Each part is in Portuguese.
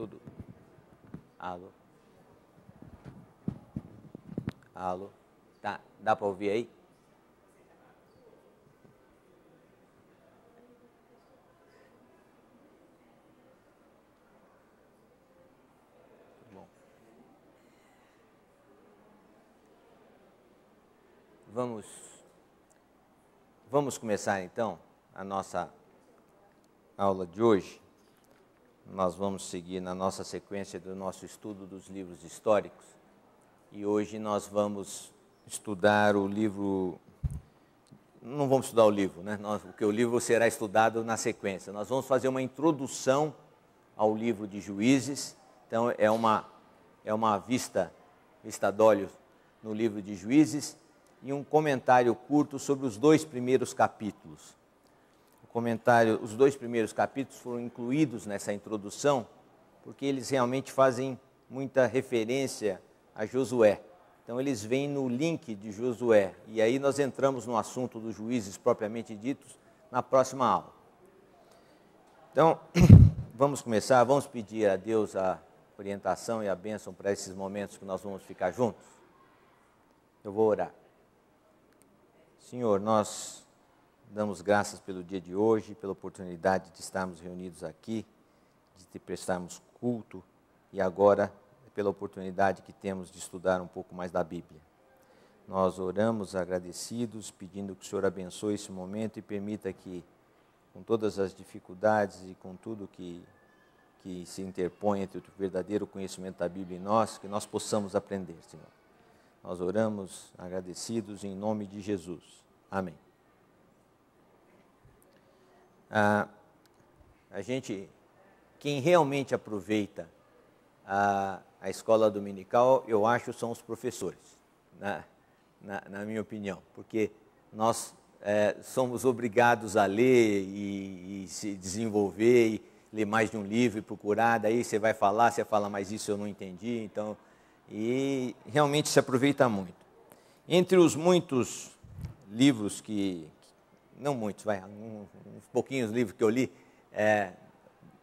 Tudo. Alô? Alô? Tá, dá para ouvir aí? Bom. Vamos, vamos começar então a nossa aula de hoje nós vamos seguir na nossa sequência do nosso estudo dos livros históricos. E hoje nós vamos estudar o livro. Não vamos estudar o livro, né? Nós, porque o livro será estudado na sequência. Nós vamos fazer uma introdução ao livro de Juízes. Então é uma é uma vista vista d'olhos no livro de Juízes e um comentário curto sobre os dois primeiros capítulos comentário, os dois primeiros capítulos foram incluídos nessa introdução, porque eles realmente fazem muita referência a Josué. Então eles vêm no link de Josué. E aí nós entramos no assunto dos juízes propriamente ditos na próxima aula. Então, vamos começar, vamos pedir a Deus a orientação e a bênção para esses momentos que nós vamos ficar juntos. Eu vou orar. Senhor, nós Damos graças pelo dia de hoje, pela oportunidade de estarmos reunidos aqui, de te prestarmos culto e agora pela oportunidade que temos de estudar um pouco mais da Bíblia. Nós oramos agradecidos, pedindo que o Senhor abençoe esse momento e permita que, com todas as dificuldades e com tudo que, que se interpõe entre o verdadeiro conhecimento da Bíblia e nós, que nós possamos aprender, Senhor. Nós oramos agradecidos em nome de Jesus. Amém. Ah, a gente, quem realmente aproveita a, a escola dominical, eu acho, são os professores, na, né? na, na minha opinião, porque nós é, somos obrigados a ler e, e, se desenvolver, e ler mais de um livro e procurar, daí você vai falar, você fala, mas isso eu não entendi, então, e realmente se aproveita muito. Entre os muitos livros que não muitos, vai, uns pouquinhos livros que eu li, é,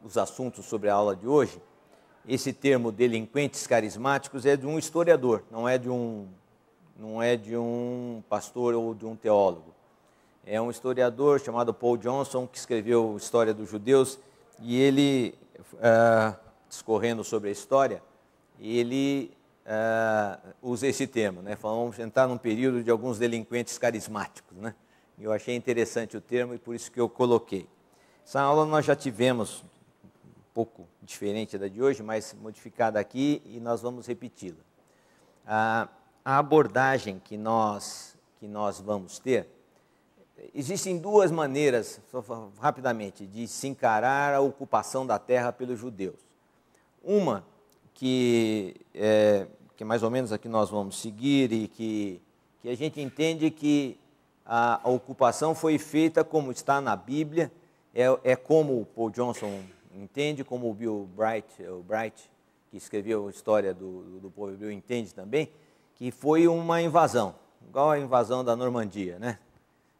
os assuntos sobre a aula de hoje, esse termo delinquentes carismáticos é de um historiador, não é de um, não é de um pastor ou de um teólogo. É um historiador chamado Paul Johnson, que escreveu História dos Judeus, e ele, é, discorrendo sobre a história, ele é, usa esse termo, né? Falamos entrar num período de alguns delinquentes carismáticos, né? Eu achei interessante o termo e por isso que eu coloquei. Essa aula nós já tivemos, um pouco diferente da de hoje, mas modificada aqui e nós vamos repeti-la. A, abordagem que nós, que nós vamos ter, existem duas maneiras, rapidamente, de se encarar a ocupação da terra pelos judeus. Uma que é, que é mais ou menos aqui nós vamos seguir e que, que a gente entende que a, ocupação foi feita como está na Bíblia, é, é como o Paul Johnson entende, como o Bill Bright, é, o Bright que escreveu a história do, do povo hebreu, entende também, que foi uma invasão, igual a invasão da Normandia, né?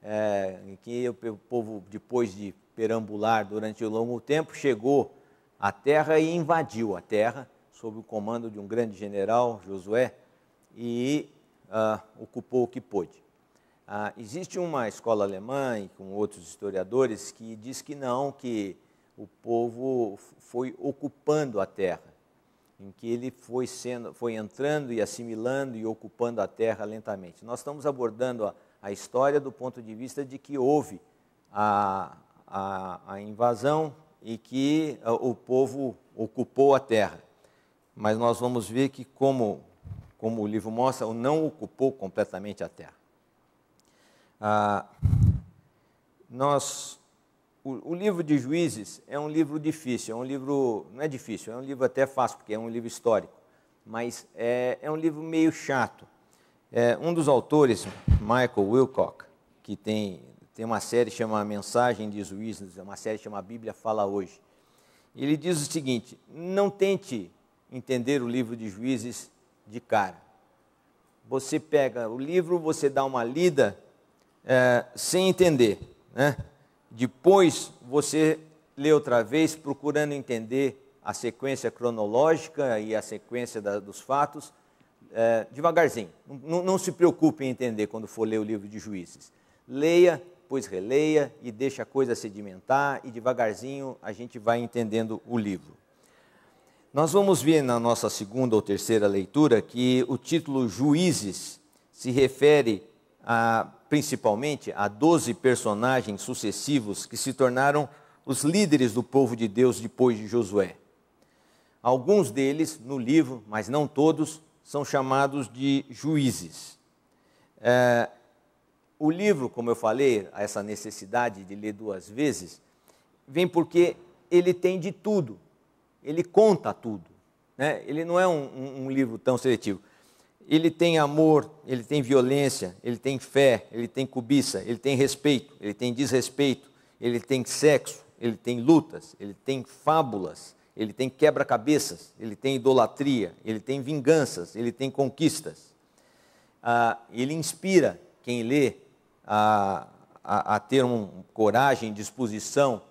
É, que o povo, depois de perambular durante um longo tempo, chegou à terra e invadiu a terra, sob o comando de um grande general, Josué, e uh, ocupou o que pôde. Ah, existe uma escola alemã, e com outros historiadores, que diz que não, que o povo foi ocupando a terra, em que ele foi, sendo, foi entrando e assimilando e ocupando a terra lentamente. Nós estamos abordando a, a história do ponto de vista de que houve a, a, a invasão e que ah, o povo ocupou a terra. Mas nós vamos ver que, como, como o livro mostra, não ocupou completamente a terra. Ah, nós, o, o, livro de Juízes é um livro difícil, é um livro, não é difícil, é um livro até fácil, porque é um livro histórico, mas é, é um livro meio chato. É, um dos autores, Michael Wilcock, que tem, tem uma série chamada Mensagem de Juízes, é uma série chamada Bíblia Fala Hoje, ele diz o seguinte: não tente entender o livro de Juízes de cara. Você pega o livro, você dá uma lida é, sem entender. Né? Depois você lê outra vez, procurando entender a sequência cronológica e a sequência da, dos fatos, é, devagarzinho. Não, não se preocupe em entender quando for ler o livro de Juízes. Leia, depois releia e deixa a coisa sedimentar e devagarzinho a gente vai entendendo o livro. Nós vamos ver na nossa segunda ou terceira leitura que o título Juízes se refere a, principalmente a doze personagens sucessivos que se tornaram os líderes do povo de Deus depois de Josué. Alguns deles, no livro, mas não todos, são chamados de juízes. É, o livro, como eu falei, essa necessidade de ler duas vezes, vem porque ele tem de tudo, ele conta tudo. Né? Ele não é um, um, um livro tão seletivo ele tem amor, ele tem violência, ele tem fé, ele tem cobiça, ele tem respeito, ele tem desrespeito, ele tem sexo, ele tem lutas, ele tem fábulas, ele tem quebra-cabeças, ele tem idolatria, ele tem vinganças, ele tem conquistas. Ah, ele inspira quem lê a, a, a ter um, coragem, disposição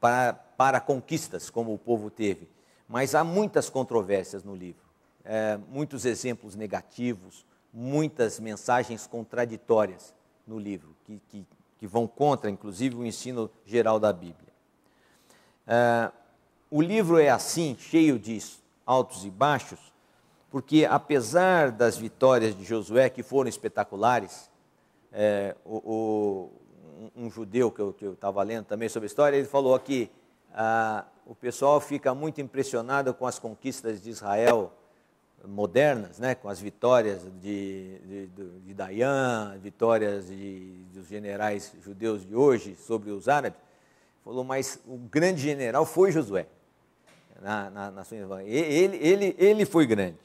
para, para conquistas, como o povo teve. Mas há muitas controvérsias no livro é, muitos exemplos negativos, muitas mensagens contraditórias no livro, que, que, que, vão contra, inclusive, o ensino geral da Bíblia. É, o livro é assim, cheio de altos e baixos, porque apesar das vitórias de Josué, que foram espetaculares, é, o, o, um, um judeu que eu estava lendo também sobre a história, ele falou aqui, ah, o pessoal fica muito impressionado com as conquistas de Israel modernas, né, com as vitórias de, de, de Dayan, vitórias de, dos generais judeus de hoje sobre os árabes, falou, mas o grande general foi Josué, na, na, na sua ele, ele, ele foi grande,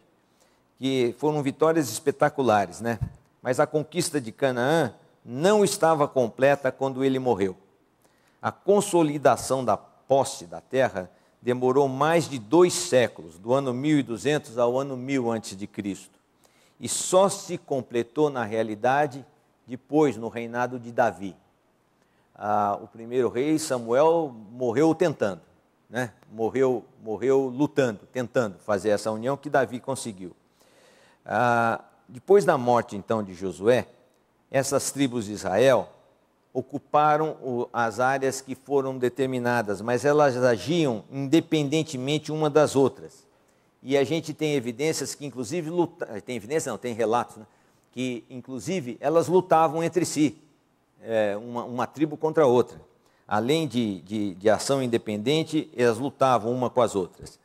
que foram vitórias espetaculares, né? mas a conquista de Canaã não estava completa quando ele morreu. A consolidação da posse da terra demorou mais de dois séculos, do ano 1200 ao ano 1000 antes de Cristo, e só se completou na realidade depois no reinado de Davi. Ah, o primeiro rei Samuel morreu tentando, né? Morreu, morreu lutando, tentando fazer essa união que Davi conseguiu. Ah, depois da morte então de Josué, essas tribos de Israel ocuparam as áreas que foram determinadas, mas elas agiam independentemente uma das outras. E a gente tem evidências que, inclusive, luta... tem evidência, não, tem relatos, né? que, inclusive, elas lutavam entre si, é, uma, uma, tribo contra a outra. Além de, de, de ação independente, elas lutavam uma com as outras.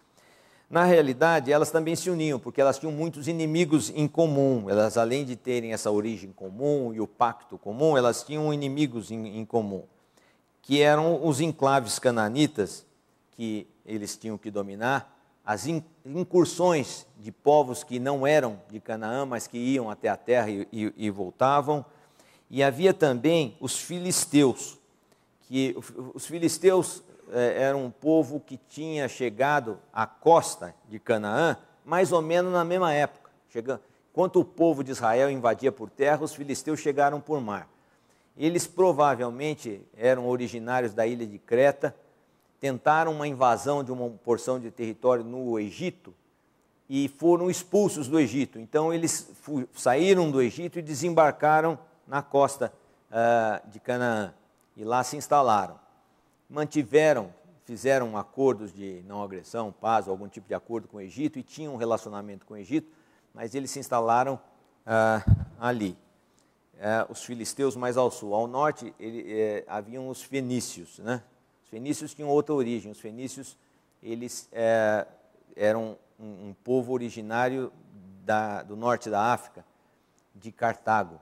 Na realidade, elas também se uniam, porque elas tinham muitos inimigos em comum. Elas, além de terem essa origem comum e o pacto comum, elas tinham inimigos em, em comum, que eram os enclaves cananitas que eles tinham que dominar, as incursões de povos que não eram de Canaã, mas que iam até a terra e, e, e voltavam. E havia também os filisteus, que os filisteus é, era um povo que tinha chegado à costa de Canaã mais ou menos na mesma época. enquanto o povo de Israel invadia por terra, os filisteus chegaram por mar. Eles provavelmente eram originários da ilha de Creta, tentaram uma invasão de uma porção de território no Egito e foram expulsos do Egito. Então eles saíram do Egito e desembarcaram na costa uh, de Canaã e lá se instalaram mantiveram, fizeram acordos de não agressão, paz, ou algum tipo de acordo com o Egito e tinham um relacionamento com o Egito, mas eles se instalaram ah, ali. Ah, os filisteus mais ao sul. Ao norte ele, eh, haviam os fenícios. Né? Os fenícios tinham outra origem. Os fenícios eles eh, eram um, um, povo originário da, do norte da África, de Cartago.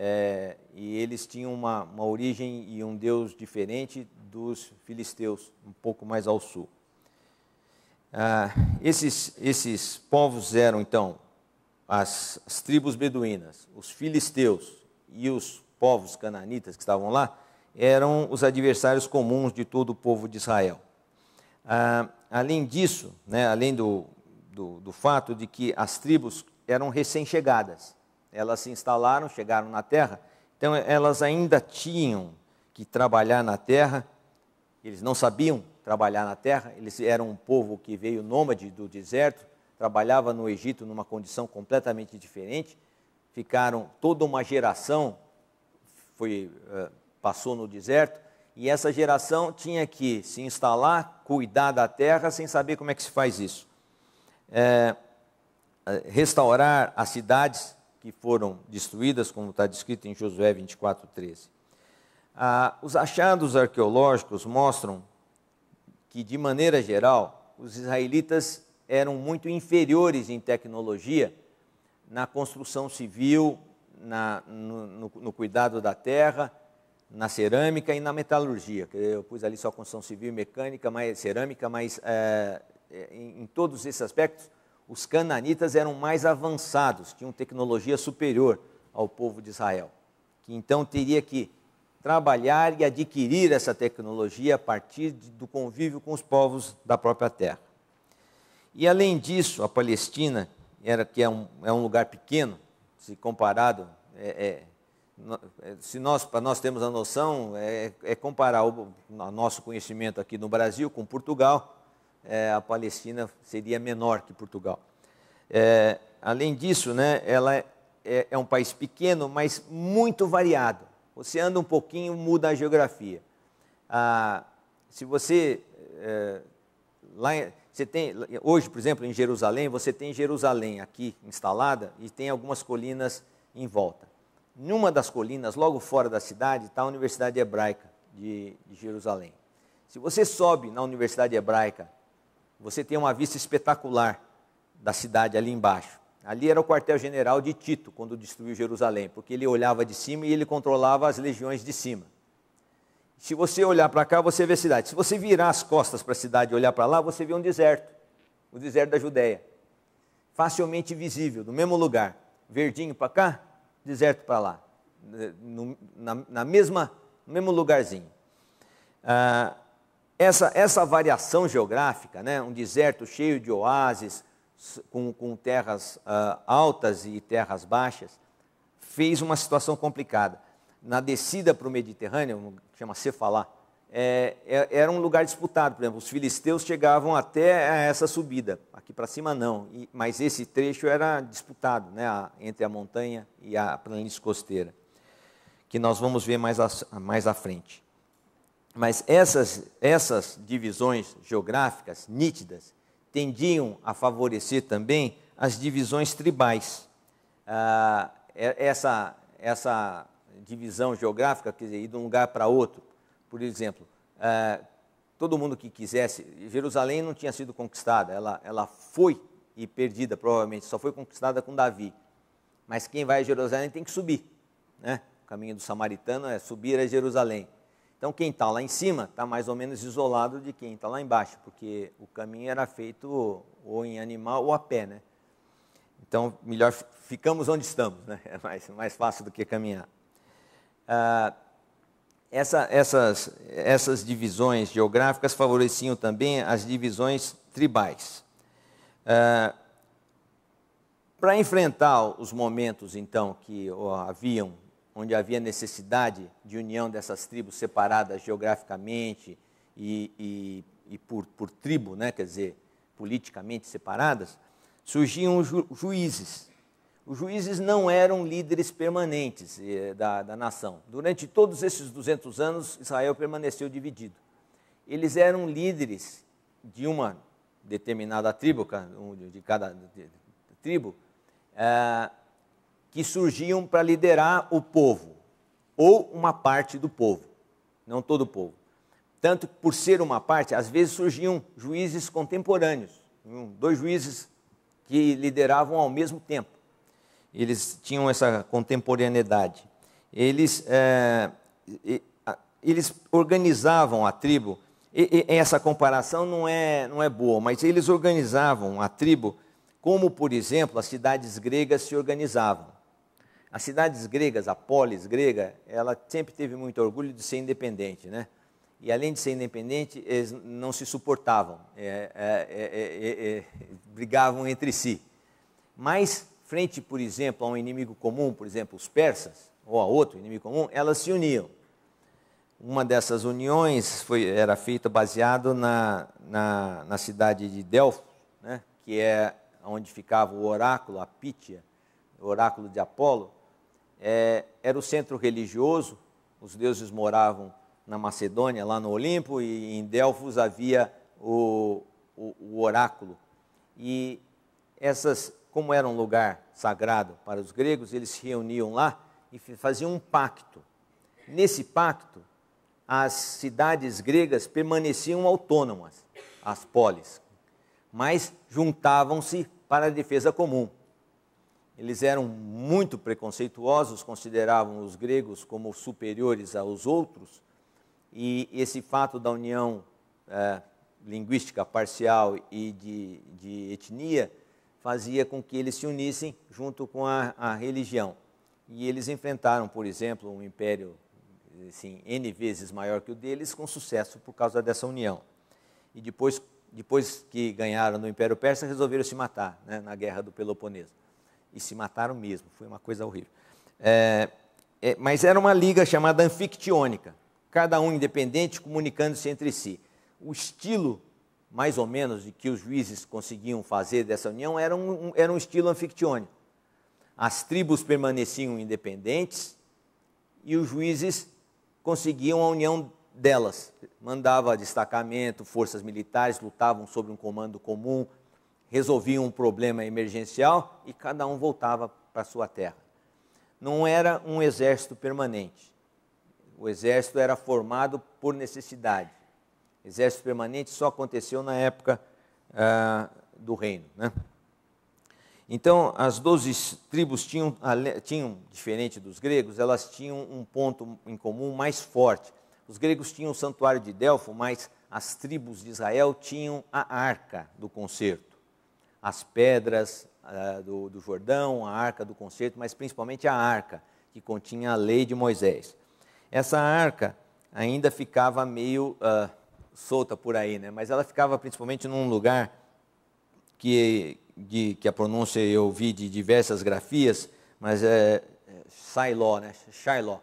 É, e eles tinham uma, uma, origem e um Deus diferente dos filisteus, um pouco mais ao sul. Ah, esses, esses povos eram, então, as, as tribos beduínas, os filisteus e os povos cananitas que estavam lá, eram os adversários comuns de todo o povo de Israel. Ah, além disso, né, além do, do, do, fato de que as tribos eram recém-chegadas, elas se instalaram, chegaram na terra, então elas ainda tinham que trabalhar na terra eles não sabiam trabalhar na terra, eles eram um povo que veio nômade do deserto, trabalhava no Egito numa condição completamente diferente, ficaram toda uma geração foi eh, passou no deserto e essa geração tinha que se instalar, cuidar da terra sem saber como é que se faz isso, é, restaurar as cidades que foram destruídas, como está descrito em Josué 24:13. Ah, os achados arqueológicos mostram que, de maneira geral, os israelitas eram muito inferiores em tecnologia na construção civil, na, no, no, no, cuidado da terra, na cerâmica e na metalurgia. Eu pus ali só construção civil e mecânica, mas, cerâmica, mas é, em, em todos esses aspectos, os cananitas eram mais avançados, tinham tecnologia superior ao povo de Israel, que então teria que trabalhar e adquirir essa tecnologia a partir do convívio com os povos da própria terra. E além disso, a Palestina, era, que é um, é um lugar pequeno, se comparado, é, é, é se nós, para nós termos a noção, é, é, comparar o, o nosso conhecimento aqui no Brasil com Portugal, é, a Palestina seria menor que Portugal. além disso, né, ela é um país pequeno, mas muito variado você anda um pouquinho, muda a geografia. Ah, se você é, lá você tem hoje, por exemplo, em Jerusalém, você tem Jerusalém aqui instalada e tem algumas colinas em volta. Numa das colinas, logo fora da cidade, está a Universidade Hebraica de, de Jerusalém. Se você sobe na Universidade Hebraica, você tem uma vista espetacular da cidade ali embaixo. Ali era o quartel-general de Tito, quando destruiu Jerusalém, porque ele olhava de cima e ele controlava as legiões de cima. Se você olhar para cá, você vê a cidade. Se você virar as costas para a cidade e olhar para lá, você vê um deserto o deserto da Judéia. Facilmente visível, no mesmo lugar. Verdinho para cá, deserto para lá. Eh, no, na, na, mesma, no mesmo lugarzinho. Ah, essa, essa variação geográfica, né, um deserto cheio de oásis, com, com terras uh, altas e terras baixas, fez uma situação complicada. Na descida para o Mediterrâneo, chama Cefalá, é, é, era um lugar disputado, por exemplo, os filisteus chegavam até essa subida, aqui para cima não, e, mas esse trecho era disputado né, a, entre a montanha e a planície costeira, que nós vamos ver mais, a, mais à frente. Mas essas, essas divisões geográficas nítidas tendiam a favorecer também as divisões tribais. Ah, é, essa, essa divisão geográfica, quer dizer, ir de um lugar para outro, por exemplo, ah, todo mundo que quisesse, Jerusalém não tinha sido conquistada, ela, ela foi e perdida provavelmente, só foi conquistada com Davi. Mas quem vai a Jerusalém tem que subir, né? O caminho do samaritano é subir a Jerusalém. Então, quem está lá em cima está mais ou menos isolado de quem está lá embaixo, porque o caminho era feito ou em animal ou a pé, né? Então, melhor ficamos onde estamos, né? É mais, mais fácil do que caminhar. Ah, essa, essas, essas divisões geográficas favoreciam também as divisões tribais. Ah, Para enfrentar os momentos, então, que oh, haviam onde havia necessidade de união dessas tribos separadas geograficamente e, e, e por, por, tribo, né, quer dizer, politicamente separadas, surgiam ju, juízes. Os juízes não eram líderes permanentes eh, da, da nação. Durante todos esses 200 anos, Israel permaneceu dividido. Eles eram líderes de uma determinada tribo, de cada tribo, eh, que surgiam para liderar o povo, ou uma parte do povo, não todo o povo. Tanto por ser uma parte, às vezes surgiam juízes contemporâneos, dois juízes que lideravam ao mesmo tempo. Eles tinham essa contemporaneidade. Eles, é, eles organizavam a tribo. e, essa comparação não é, não é boa, mas eles organizavam a tribo como, por exemplo, as cidades gregas se organizavam. As cidades gregas, a polis grega, ela sempre teve muito orgulho de ser independente, né? E além de ser independente, eles não se suportavam, é é é, é, é, é, brigavam entre si. Mas frente, por exemplo, a um inimigo comum, por exemplo, os persas, ou a outro inimigo comum, elas se uniam. Uma dessas uniões foi, era feita baseado na, na, na cidade de Delfos, né? que é onde ficava o oráculo, a Pítia, o oráculo de Apolo, é, era o centro religioso, os deuses moravam na Macedônia, lá no Olimpo, e em Delfos havia o, o, o oráculo. E essas, como era um lugar sagrado para os gregos, eles se reuniam lá e faziam um pacto. Nesse pacto, as cidades gregas permaneciam autônomas, as polis, mas juntavam-se para a defesa comum. Eles eram muito preconceituosos, consideravam os gregos como superiores aos outros, e esse fato da união é, linguística parcial e de, de, etnia fazia com que eles se unissem junto com a, a religião. E eles enfrentaram, por exemplo, um império assim, N vezes maior que o deles, com sucesso por causa dessa união. E depois, depois que ganharam no Império Persa, resolveram se matar né, na Guerra do Peloponeso. E se mataram mesmo, foi uma coisa horrível. É, é, mas era uma liga chamada Anfictiônica, cada um independente comunicando-se entre si. O estilo, mais ou menos, de que os juízes conseguiam fazer dessa união era um, era um estilo Anfictiônico. As tribos permaneciam independentes e os juízes conseguiam a união delas. Mandava destacamento, forças militares lutavam sobre um comando comum, resolviam um problema emergencial e cada um voltava para sua terra. Não era um exército permanente. O exército era formado por necessidade. Exército permanente só aconteceu na época ah, do reino. Né? Então, as doze tribos tinham, tinham, diferente dos gregos, elas tinham um ponto em comum mais forte. Os gregos tinham o santuário de Delfo, mas as tribos de Israel tinham a arca do concerto as pedras uh, do, do Jordão, a arca do concerto, mas principalmente a arca, que continha a lei de Moisés. Essa arca ainda ficava meio uh, solta por aí, né? mas ela ficava principalmente num lugar que, de, que a pronúncia eu vi de diversas grafias, mas é, é Shiloh, né? Shiloh.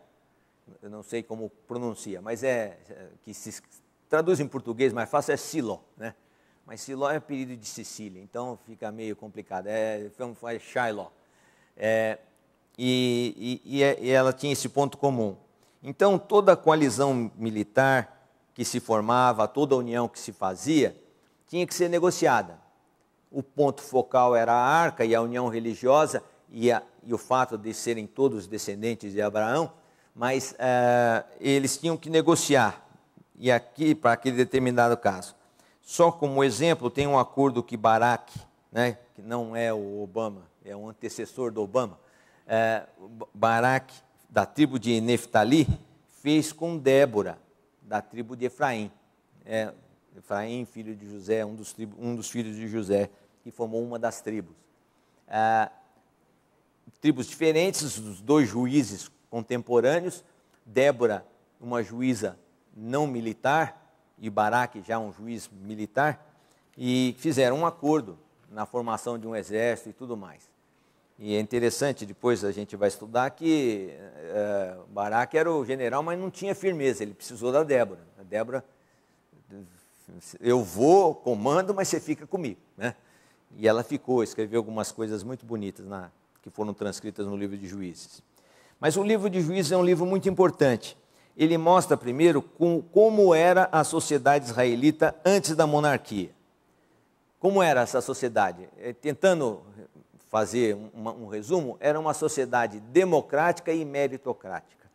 Eu não sei como pronuncia, mas é, é que se traduz em português mais fácil é Silo, né? Mas Siló é apelido de Sicília, então fica meio complicado. É, é Shiloh. É, e, e, é, e ela tinha esse ponto comum. Então, toda a coalizão militar que se formava, toda a união que se fazia, tinha que ser negociada. O ponto focal era a arca e a união religiosa e, a, e o fato de serem todos descendentes de Abraão, mas é, eles tinham que negociar, e aqui para aquele determinado caso. Só como exemplo, tem um acordo que Barack, né, que não é o Obama, é um antecessor do Obama, é, Barack, da tribo de Neftali, fez com Débora, da tribo de Efraim. É, Efraim, filho de José, um dos, tribo, um dos, filhos de José, que formou uma das tribos. É, tribos diferentes, os dois juízes contemporâneos, Débora, uma juíza não militar, e Baraque, já um juiz militar, e fizeram um acordo na formação de um exército e tudo mais. E é interessante, depois a gente vai estudar, que é, Baraque era o general, mas não tinha firmeza, ele precisou da Débora. A Débora, eu vou, comando, mas você fica comigo. Né? E ela ficou, escreveu algumas coisas muito bonitas na, que foram transcritas no livro de Juízes. Mas o livro de Juízes é um livro muito importante, ele mostra primeiro como era a sociedade israelita antes da monarquia. Como era essa sociedade? É, tentando fazer um, um resumo, era uma sociedade democrática e meritocrática.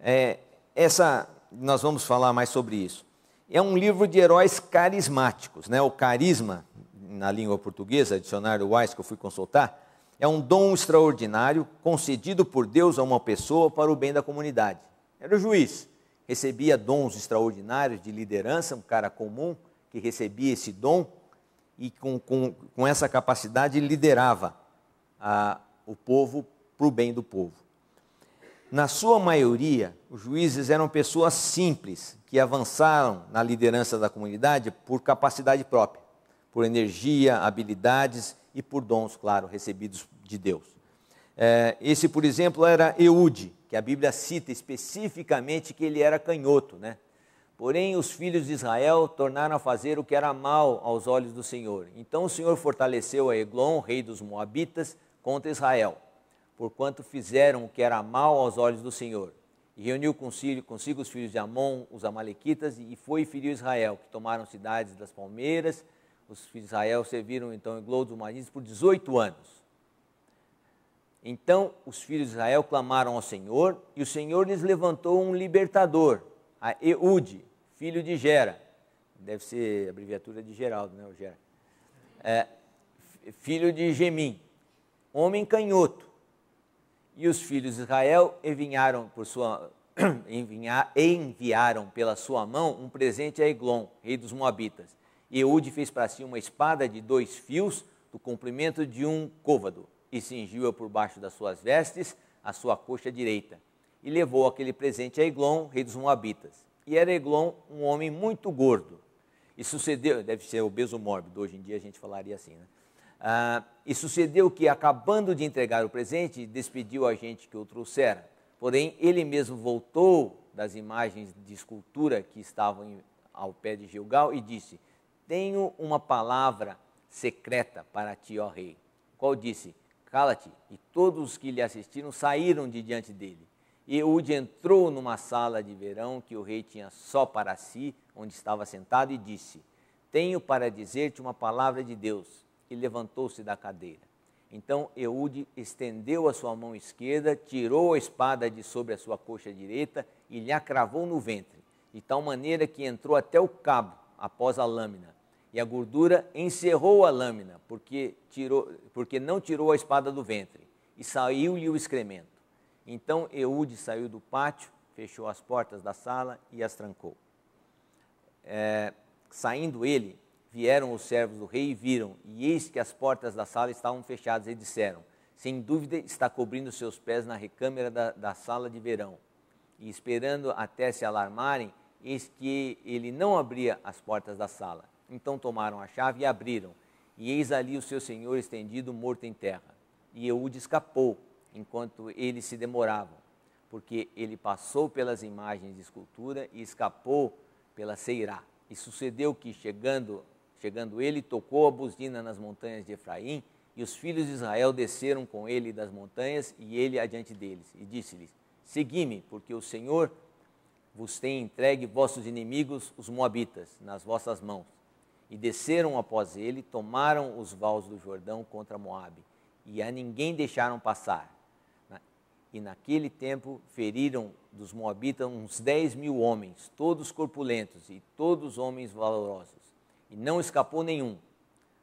É, essa, nós vamos falar mais sobre isso. É um livro de heróis carismáticos, né? O carisma na língua portuguesa, dicionário Wise que eu fui consultar, é um dom extraordinário concedido por Deus a uma pessoa para o bem da comunidade. Era o juiz. Recebia dons extraordinários de liderança, um cara comum que recebia esse dom e com, com, com essa capacidade liderava a, o povo para o bem do povo. Na sua maioria, os juízes eram pessoas simples que avançaram na liderança da comunidade por capacidade própria, por energia, habilidades e por dons, claro, recebidos de Deus. É, esse, por exemplo, era Eude, que a Bíblia cita especificamente que ele era canhoto, né? Porém, os filhos de Israel tornaram a fazer o que era mal aos olhos do Senhor. Então o Senhor fortaleceu a Eglon, rei dos Moabitas, contra Israel, porquanto fizeram o que era mal aos olhos do Senhor. E reuniu consigo, consigo os filhos de Amon, os Amalequitas, e foi e feriu Israel, que tomaram cidades das palmeiras. Os filhos de Israel serviram então Eglon dos Moabitas por 18 anos. Então os filhos de Israel clamaram ao Senhor, e o Senhor lhes levantou um libertador, a Eude, filho de Gera. Deve ser abreviatura de Geraldo, né, o Gera? É, filho de Gemim, homem canhoto. E os filhos de Israel por sua, enviaram pela sua mão um presente a Eglon, rei dos Moabitas. E Eude fez para si uma espada de dois fios, do comprimento de um côvado e cingiu-a por baixo das suas vestes, a sua coxa direita. E levou aquele presente a Eglon, rei dos Moabitas. E era Eglon um homem muito gordo. E sucedeu, deve ser obeso mórbido, hoje em dia a gente falaria assim, né? Ah, e sucedeu que, acabando de entregar o presente, despediu a gente que o trouxera. Porém, ele mesmo voltou das imagens de escultura que estavam ao pé de Gilgal e disse: Tenho uma palavra secreta para ti, ó rei. Qual disse? Cala-te. E todos os que lhe assistiram saíram de diante dele. E Eude entrou numa sala de verão que o rei tinha só para si, onde estava sentado, e disse: Tenho para dizer-te uma palavra de Deus. E levantou-se da cadeira. Então Eude estendeu a sua mão esquerda, tirou a espada de sobre a sua coxa direita e lhe a cravou no ventre, de tal maneira que entrou até o cabo, após a lâmina e a gordura encerrou a lâmina, porque, tirou, porque não tirou a espada do ventre, e saiu-lhe o excremento. Então Eude saiu do pátio, fechou as portas da sala e as trancou. É, saindo ele, vieram os servos do rei e viram, e eis que as portas da sala estavam fechadas, e disseram: Sem dúvida está cobrindo seus pés na recâmara da, da sala de verão. E esperando até se alarmarem, eis que ele não abria as portas da sala. Então tomaram a chave e abriram. E eis ali o seu senhor estendido, morto em terra. E Eude escapou, enquanto eles se demoravam, porque ele passou pelas imagens de escultura e escapou pela ceirá. E sucedeu que, chegando, chegando ele, tocou a buzina nas montanhas de Efraim, e os filhos de Israel desceram com ele das montanhas, e ele adiante deles, e disse-lhes: Segui-me, porque o Senhor vos tem entregue vossos inimigos, os Moabitas, nas vossas mãos e desceram após ele, tomaram os vales do Jordão contra Moabe, e a ninguém deixaram passar. E naquele tempo feriram dos Moabitas uns dez mil homens, todos corpulentos e todos homens valorosos, e não escapou nenhum.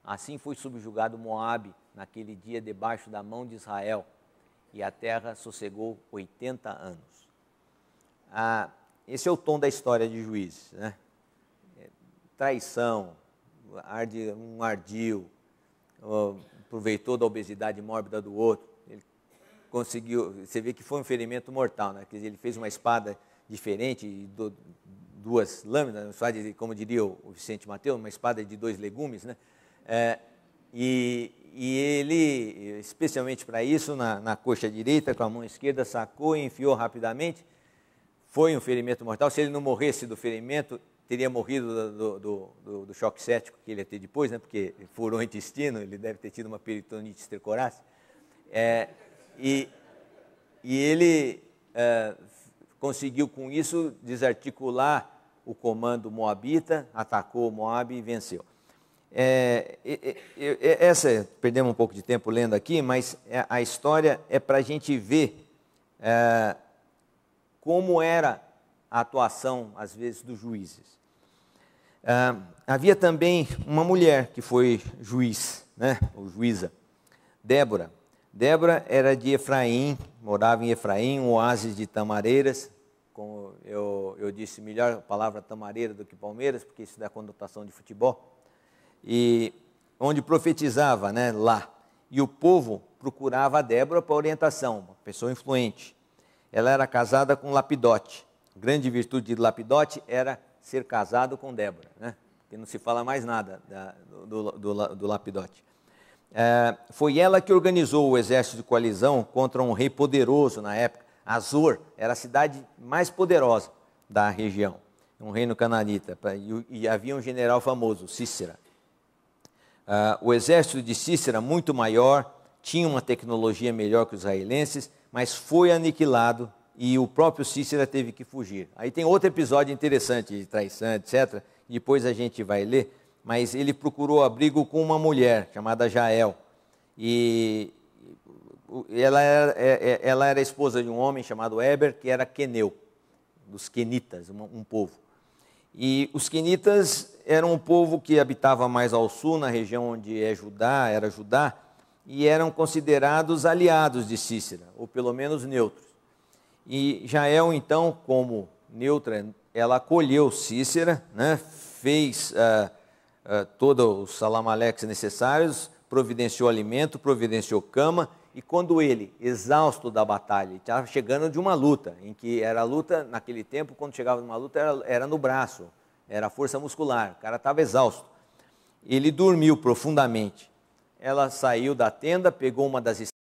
Assim foi subjugado Moabe naquele dia debaixo da mão de Israel, e a terra sossegou 80 anos. Ah, esse é o tom da história de Juízes, né? É, traição, arde um ardil, aproveitou da obesidade mórbida do outro. Ele conseguiu, você vê que foi um ferimento mortal, né? Quer dizer, ele fez uma espada diferente, duas lâminas, como diria o Vicente Mateus, uma espada de dois legumes, né? É, e, e, ele, especialmente para isso, na, na, coxa direita, com a mão esquerda, sacou e enfiou rapidamente. Foi um ferimento mortal. Se ele não morresse do ferimento, teria morrido do, do, do, do, choque cético que ele ia ter depois, né? porque furou o intestino, ele deve ter tido uma peritonite estercorace. É, e, e ele é, conseguiu com isso desarticular o comando moabita, atacou Moab e venceu. É, essa, perdemos um pouco de tempo lendo aqui, mas é, a história é para a gente ver é, como era a atuação, às vezes, dos juízes. Ah, havia também uma mulher que foi juiz, né, ou juíza, Débora. Débora era de Efraim, morava em Efraim, um oásis de Tamareiras, como eu, eu disse, melhor a palavra Tamareira do que Palmeiras, porque isso dá conotação de futebol, e onde profetizava, né, lá. E o povo procurava a Débora para orientação, uma pessoa influente. Ela era casada com Lapidote, grande virtude de Lapidote era ser casado com Débora, né? Que não se fala mais nada da, do, do, do, Lapidote. É, foi ela que organizou o exército de coalizão contra um rei poderoso na época. Azor era a cidade mais poderosa da região, um reino cananita. E, e havia um general famoso, Cícera. É, o exército de Cícera, muito maior, tinha uma tecnologia melhor que os israelenses, mas foi aniquilado e o próprio Cícera teve que fugir. Aí tem outro episódio interessante de traição, etc. Depois a gente vai ler, mas ele procurou abrigo com uma mulher chamada Jael. E ela era, é, é, ela era esposa de um homem chamado Eber, que era queneu, dos quenitas, um povo. E os quenitas eram um povo que habitava mais ao sul, na região onde é Judá, era Judá, e eram considerados aliados de Cícera, ou pelo menos neutros. E Jael, então, como neutra, ela acolheu Cícera, né? fez uh, eh, uh, eh, todos os salamaleques necessários, providenciou alimento, providenciou cama, e quando ele, exausto da batalha, estava chegando de uma luta, em que era a luta, naquele tempo, quando chegava numa luta, era, era no braço, era força muscular, o cara estava exausto. Ele dormiu profundamente. Ela saiu da tenda, pegou uma das